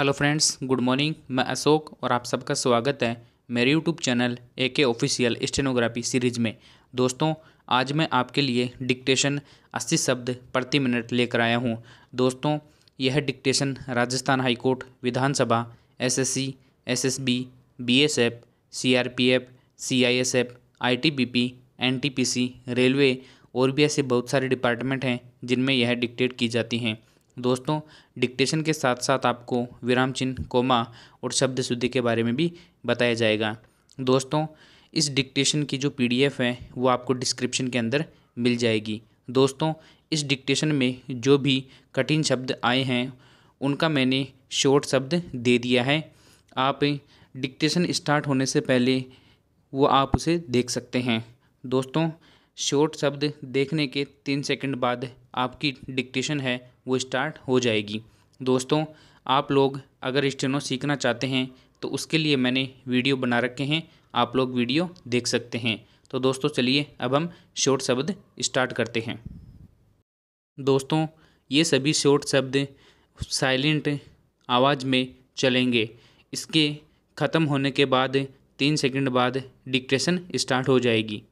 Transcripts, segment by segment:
Hello friends good morning मैं अशोक और आप सबका स्वागत है मेरे यूट्यूब चैनल ए के ऑफिशियल स्टेनोग्राफी सीरीज में दोस्तों आज मैं आपके लिए डिक्टेशन 80 शब्द प्रति मिनट लेकर आया हूं दोस्तों यह डिक्टेशन राजस्थान हाईकोर्ट विधानसभा SSC, SSB, BSF, CRPF, CISF, ITBP, NTPC, railway और भी ऐसे बहुत सारे डिपार्टमेंट हैं जिनमें यह डिक्टेट की जाती हैं दोस्तों डिक्टेशन के साथ साथ आपको विराम चिन्ह कोमा और शब्द शुद्धि के बारे में भी बताया जाएगा दोस्तों इस डिक्टेशन की जो पीडीएफ है वो आपको डिस्क्रिप्शन के अंदर मिल जाएगी दोस्तों इस डिक्टेशन में जो भी कठिन शब्द आए हैं उनका मैंने शॉर्ट शब्द दे दिया है आप डिक्टेशन स्टार्ट होने से पहले वो आप उसे देख सकते हैं दोस्तों शॉर्ट शब्द देखने के तीन सेकंड बाद आपकी डिक्टेशन है वो स्टार्ट हो जाएगी दोस्तों आप लोग अगर स्टेनो सीखना चाहते हैं तो उसके लिए मैंने वीडियो बना रखे हैं आप लोग वीडियो देख सकते हैं तो दोस्तों चलिए अब हम शॉर्ट शब्द स्टार्ट करते हैं दोस्तों ये सभी शॉर्ट शब्द साइलेंट आवाज़ में चलेंगे इसके ख़त्म होने के बाद तीन सेकंड बाद डिक्टेशन स्टार्ट हो जाएगी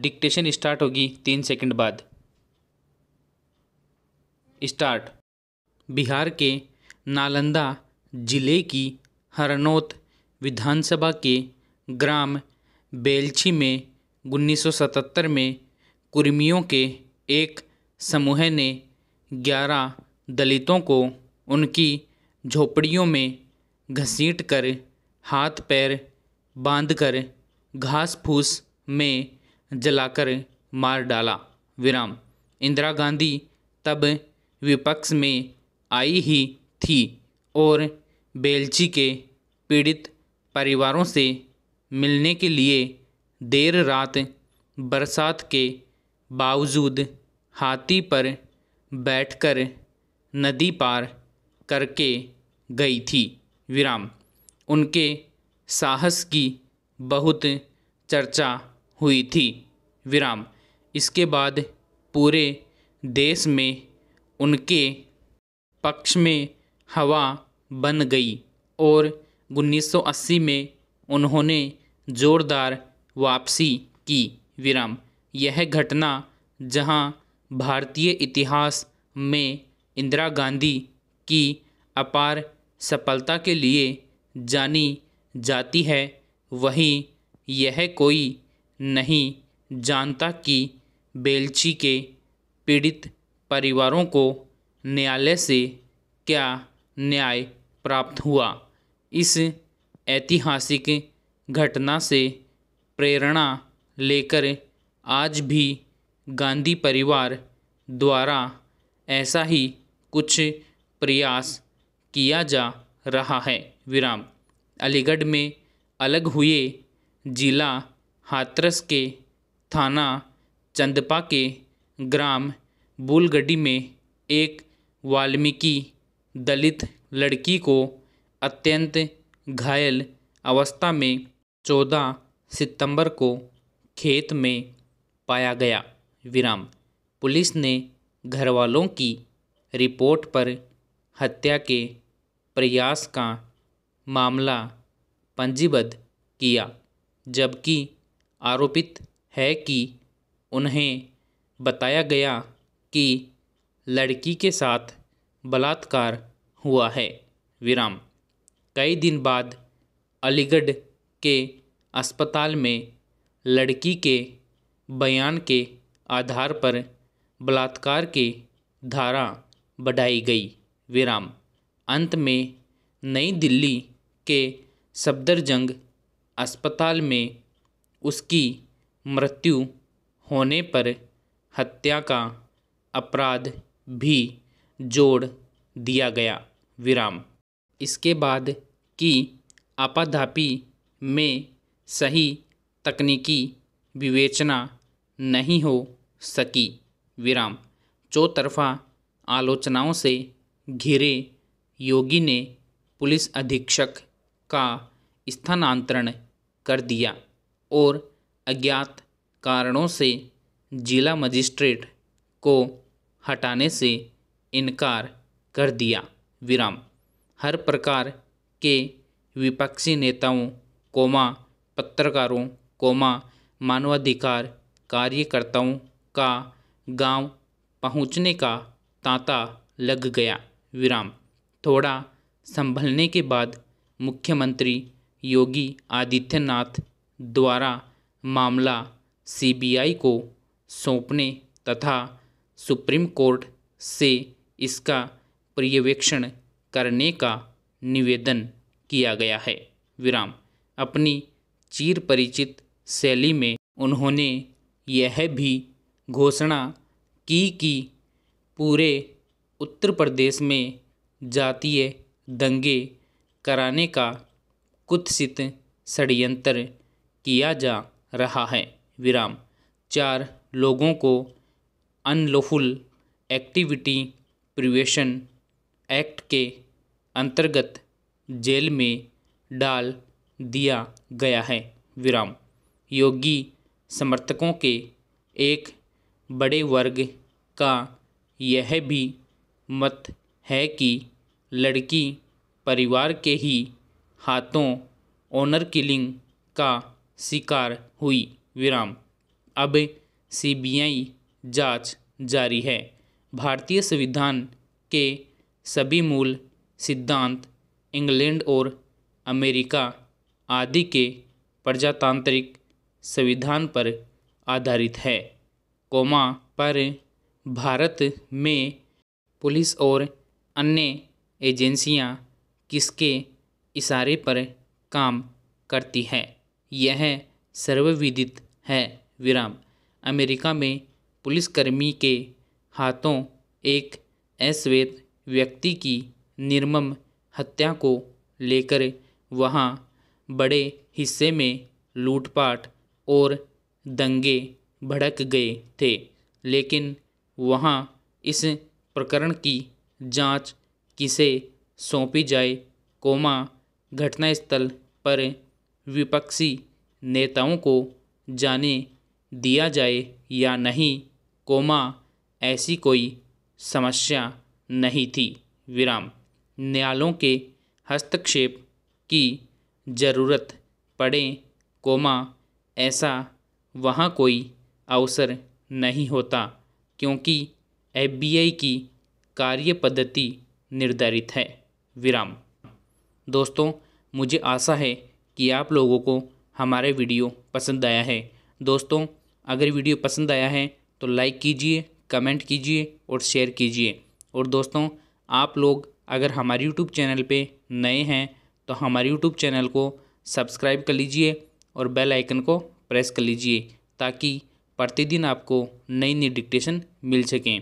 डिक्टेशन स्टार्ट होगी तीन सेकंड बाद स्टार्ट बिहार के नालंदा जिले की हरनौत विधानसभा के ग्राम बेलछी में 1977 में कुर्मियों के एक समूह ने 11 दलितों को उनकी झोपड़ियों में घसीट कर हाथ पैर बांधकर घास फूस में जलाकर मार डाला विराम इंदिरा गांधी तब विपक्ष में आई ही थी और बेलची के पीड़ित परिवारों से मिलने के लिए देर रात बरसात के बावजूद हाथी पर बैठकर नदी पार करके गई थी विराम उनके साहस की बहुत चर्चा हुई थी विराम इसके बाद पूरे देश में उनके पक्ष में हवा बन गई और 1980 में उन्होंने जोरदार वापसी की विराम यह घटना जहां भारतीय इतिहास में इंदिरा गांधी की अपार सफलता के लिए जानी जाती है वहीं यह कोई नहीं जानता कि बेलची के पीड़ित परिवारों को न्यायालय से क्या न्याय प्राप्त हुआ इस ऐतिहासिक घटना से प्रेरणा लेकर आज भी गांधी परिवार द्वारा ऐसा ही कुछ प्रयास किया जा रहा है विराम अलीगढ़ में अलग हुए जिला हाथरस के थाना चंदपा के ग्राम बूलगडी में एक वाल्मीकि दलित लड़की को अत्यंत घायल अवस्था में चौदह सितंबर को खेत में पाया गया विराम पुलिस ने घरवालों की रिपोर्ट पर हत्या के प्रयास का मामला पंजीबद्ध किया जबकि आरोपित है कि उन्हें बताया गया कि लड़की के साथ बलात्कार हुआ है विराम कई दिन बाद अलीगढ़ के अस्पताल में लड़की के बयान के आधार पर बलात्कार के धारा बढ़ाई गई विराम अंत में नई दिल्ली के सफदरजंग अस्पताल में उसकी मृत्यु होने पर हत्या का अपराध भी जोड़ दिया गया विराम इसके बाद की आपाधापी में सही तकनीकी विवेचना नहीं हो सकी विराम चौतरफा आलोचनाओं से घिरे योगी ने पुलिस अधीक्षक का स्थानांतरण कर दिया और अज्ञात कारणों से जिला मजिस्ट्रेट को हटाने से इनकार कर दिया विराम हर प्रकार के विपक्षी नेताओं कोमा पत्रकारों कोमा मानवाधिकार कार्यकर्ताओं का गांव पहुंचने का तांता लग गया विराम थोड़ा संभलने के बाद मुख्यमंत्री योगी आदित्यनाथ द्वारा मामला सीबीआई को सौंपने तथा सुप्रीम कोर्ट से इसका पर्यवेक्षण करने का निवेदन किया गया है विराम अपनी चीर परिचित शैली में उन्होंने यह भी घोषणा की कि पूरे उत्तर प्रदेश में जातीय दंगे कराने का कुत्सित षडयंत्र किया जा रहा है विराम चार लोगों को अनलॉफुल एक्टिविटी प्रिवेशन एक्ट के अंतर्गत जेल में डाल दिया गया है विराम योगी समर्थकों के एक बड़े वर्ग का यह भी मत है कि लड़की परिवार के ही हाथों ओनर किलिंग का शिकार हुई विराम अब सीबीआई जांच जारी है भारतीय संविधान के सभी मूल सिद्धांत इंग्लैंड और अमेरिका आदि के प्रजातांत्रिक संविधान पर आधारित है कोमा पर भारत में पुलिस और अन्य एजेंसियां किसके इशारे पर काम करती हैं यह सर्वविदित है विराम अमेरिका में पुलिसकर्मी के हाथों एक अश्वेत व्यक्ति की निर्मम हत्या को लेकर वहाँ बड़े हिस्से में लूटपाट और दंगे भड़क गए थे लेकिन वहाँ इस प्रकरण की जांच किसे सौंपी जाए कोमा घटनास्थल पर विपक्षी नेताओं को जाने दिया जाए या नहीं कोमा ऐसी कोई समस्या नहीं थी विराम न्यायालयों के हस्तक्षेप की ज़रूरत पड़े कोमा ऐसा वहाँ कोई अवसर नहीं होता क्योंकि एफबीआई की कार्य पद्धति निर्धारित है विराम दोस्तों मुझे आशा है कि आप लोगों को हमारे वीडियो पसंद आया है दोस्तों अगर वीडियो पसंद आया है तो लाइक कीजिए कमेंट कीजिए और शेयर कीजिए और दोस्तों आप लोग अगर हमारे यूट्यूब चैनल पे नए हैं तो हमारे यूट्यूब चैनल को सब्सक्राइब कर लीजिए और बेल आइकन को प्रेस कर लीजिए ताकि प्रतिदिन आपको नई नई डिक्टेशन मिल सकें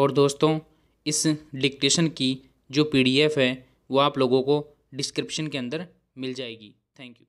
और दोस्तों इस डिक्टेशन की जो पीडीएफ है वो आप लोगों को डिस्क्रिप्शन के अंदर मिल जाएगी Thank you.